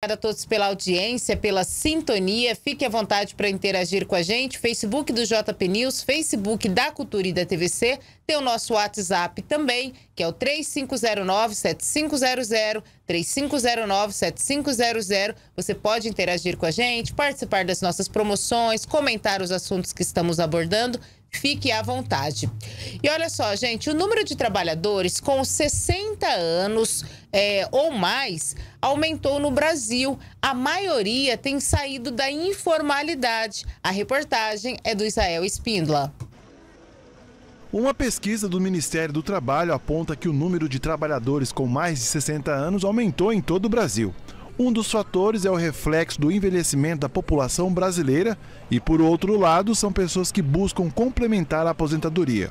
Obrigada a todos pela audiência, pela sintonia. Fique à vontade para interagir com a gente. Facebook do JP News, Facebook da Cultura e da TVC. Tem o nosso WhatsApp também, que é o 3509-7500, 3509-7500. Você pode interagir com a gente, participar das nossas promoções, comentar os assuntos que estamos abordando. Fique à vontade. E olha só, gente, o número de trabalhadores com 60 anos é, ou mais aumentou no Brasil. A maioria tem saído da informalidade. A reportagem é do Israel Espíndola. Uma pesquisa do Ministério do Trabalho aponta que o número de trabalhadores com mais de 60 anos aumentou em todo o Brasil. Um dos fatores é o reflexo do envelhecimento da população brasileira e, por outro lado, são pessoas que buscam complementar a aposentadoria.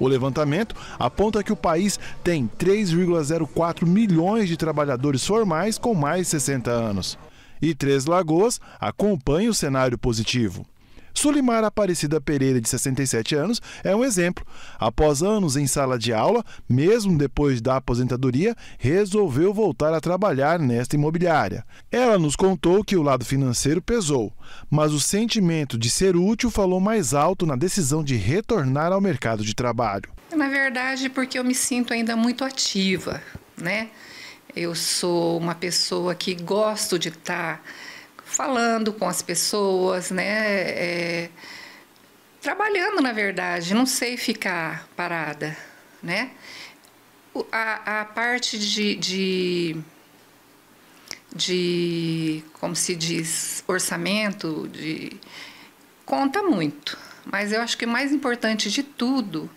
O levantamento aponta que o país tem 3,04 milhões de trabalhadores formais com mais de 60 anos. E Três Lagoas acompanha o cenário positivo. Sulimar Aparecida Pereira, de 67 anos, é um exemplo. Após anos em sala de aula, mesmo depois da aposentadoria, resolveu voltar a trabalhar nesta imobiliária. Ela nos contou que o lado financeiro pesou, mas o sentimento de ser útil falou mais alto na decisão de retornar ao mercado de trabalho. Na é verdade, porque eu me sinto ainda muito ativa, né? Eu sou uma pessoa que gosto de estar. Tá falando com as pessoas, né? É, trabalhando, na verdade, não sei ficar parada, né? A, a parte de, de, de, como se diz, orçamento, de, conta muito. Mas eu acho que o mais importante de tudo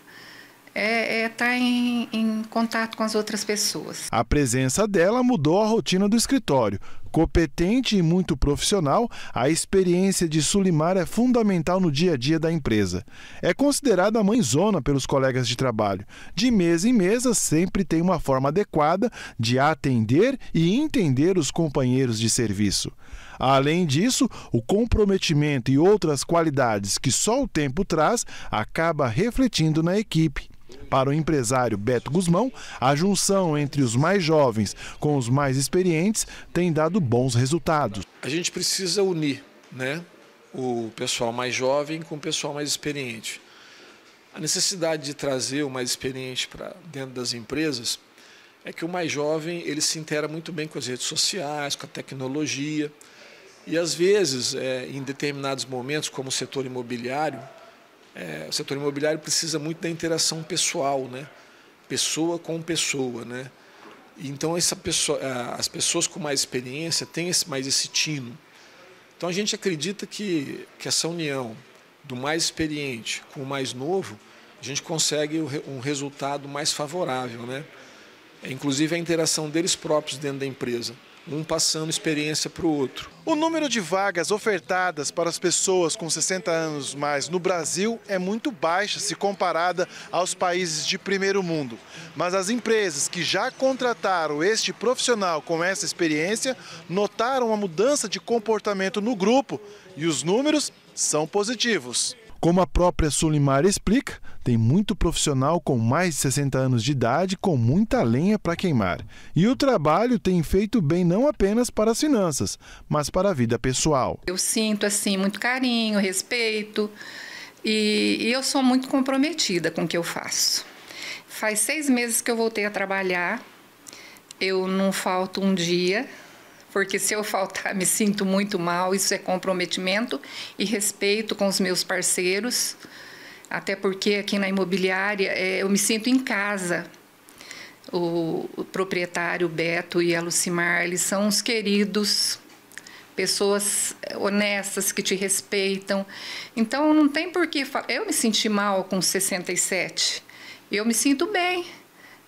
é estar é tá em, em contato com as outras pessoas. A presença dela mudou a rotina do escritório, Competente e muito profissional, a experiência de Sulimar é fundamental no dia a dia da empresa. É considerada a mãezona pelos colegas de trabalho. De mesa em mesa, sempre tem uma forma adequada de atender e entender os companheiros de serviço. Além disso, o comprometimento e outras qualidades que só o tempo traz acaba refletindo na equipe. Para o empresário Beto Guzmão, a junção entre os mais jovens com os mais experientes tem dado bons resultados. A gente precisa unir né, o pessoal mais jovem com o pessoal mais experiente. A necessidade de trazer o mais experiente para dentro das empresas é que o mais jovem ele se intera muito bem com as redes sociais, com a tecnologia. E às vezes, é, em determinados momentos, como o setor imobiliário, é, o setor imobiliário precisa muito da interação pessoal, né? pessoa com pessoa. Né? Então, essa pessoa, as pessoas com mais experiência têm mais esse tino. Então, a gente acredita que, que essa união do mais experiente com o mais novo, a gente consegue um resultado mais favorável. Né? Inclusive, a interação deles próprios dentro da empresa um passando experiência para o outro. O número de vagas ofertadas para as pessoas com 60 anos mais no Brasil é muito baixa se comparada aos países de primeiro mundo. Mas as empresas que já contrataram este profissional com essa experiência notaram uma mudança de comportamento no grupo e os números são positivos. Como a própria Sulimar explica, tem muito profissional com mais de 60 anos de idade com muita lenha para queimar. E o trabalho tem feito bem não apenas para as finanças, mas para a vida pessoal. Eu sinto assim muito carinho, respeito e, e eu sou muito comprometida com o que eu faço. Faz seis meses que eu voltei a trabalhar, eu não falto um dia porque se eu faltar me sinto muito mal, isso é comprometimento e respeito com os meus parceiros, até porque aqui na imobiliária é, eu me sinto em casa. O, o proprietário Beto e a Lucimar, eles são uns queridos, pessoas é, honestas que te respeitam. Então não tem por que eu me senti mal com 67. Eu me sinto bem.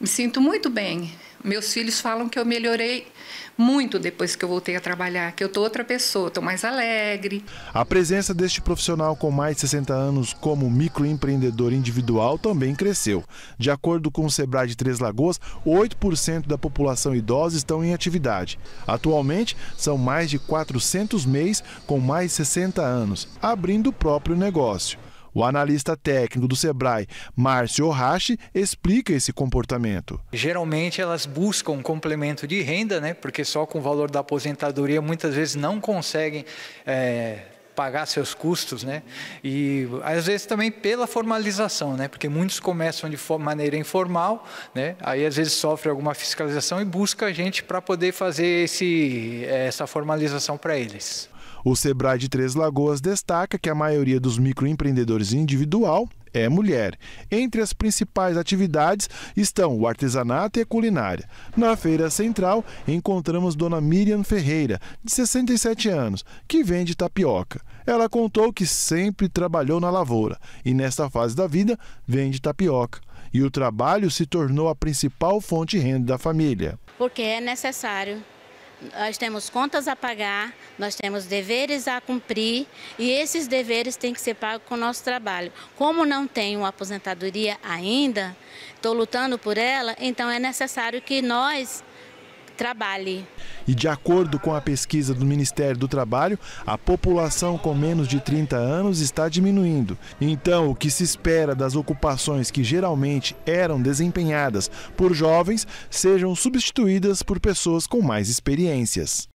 Me sinto muito bem. Meus filhos falam que eu melhorei muito depois que eu voltei a trabalhar, que eu tô outra pessoa, tô mais alegre. A presença deste profissional com mais de 60 anos como microempreendedor individual também cresceu. De acordo com o Sebrae de Três Lagoas, 8% da população idosa estão em atividade. Atualmente, são mais de 400 mês com mais de 60 anos, abrindo o próprio negócio. O analista técnico do Sebrae, Márcio Ohashi, explica esse comportamento. Geralmente elas buscam um complemento de renda, né? porque só com o valor da aposentadoria muitas vezes não conseguem. É pagar seus custos, né? E às vezes também pela formalização, né? Porque muitos começam de maneira informal, né? Aí às vezes sofre alguma fiscalização e busca a gente para poder fazer esse, é, essa formalização para eles. O Sebrae de Três Lagoas destaca que a maioria dos microempreendedores individual é mulher. Entre as principais atividades estão o artesanato e a culinária. Na feira central, encontramos Dona Miriam Ferreira, de 67 anos, que vende tapioca. Ela contou que sempre trabalhou na lavoura e, nesta fase da vida, vende tapioca. E o trabalho se tornou a principal fonte de renda da família. Porque é necessário nós temos contas a pagar, nós temos deveres a cumprir e esses deveres têm que ser pagos com o nosso trabalho. Como não tenho aposentadoria ainda, estou lutando por ela, então é necessário que nós trabalhe. E de acordo com a pesquisa do Ministério do Trabalho, a população com menos de 30 anos está diminuindo. Então, o que se espera das ocupações que geralmente eram desempenhadas por jovens sejam substituídas por pessoas com mais experiências.